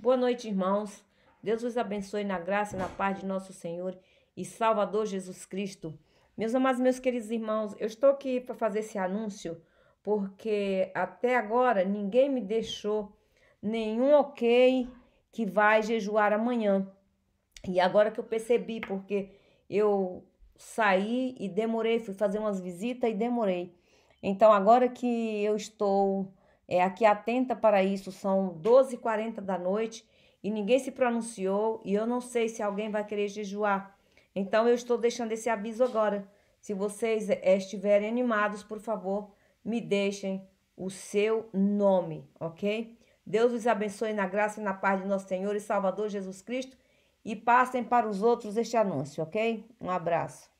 Boa noite, irmãos. Deus vos abençoe na graça e na paz de nosso Senhor e Salvador Jesus Cristo. Meus amados, meus queridos irmãos, eu estou aqui para fazer esse anúncio porque até agora ninguém me deixou nenhum ok que vai jejuar amanhã. E agora que eu percebi, porque eu saí e demorei, fui fazer umas visitas e demorei. Então agora que eu estou é, aqui atenta para isso, são 12h40 da noite e ninguém se pronunciou e eu não sei se alguém vai querer jejuar. Então eu estou deixando esse aviso agora. Se vocês eh, estiverem animados, por favor, me deixem o seu nome, ok? Deus os abençoe na graça e na paz de nosso Senhor e Salvador Jesus Cristo e passem para os outros este anúncio, ok? Um abraço.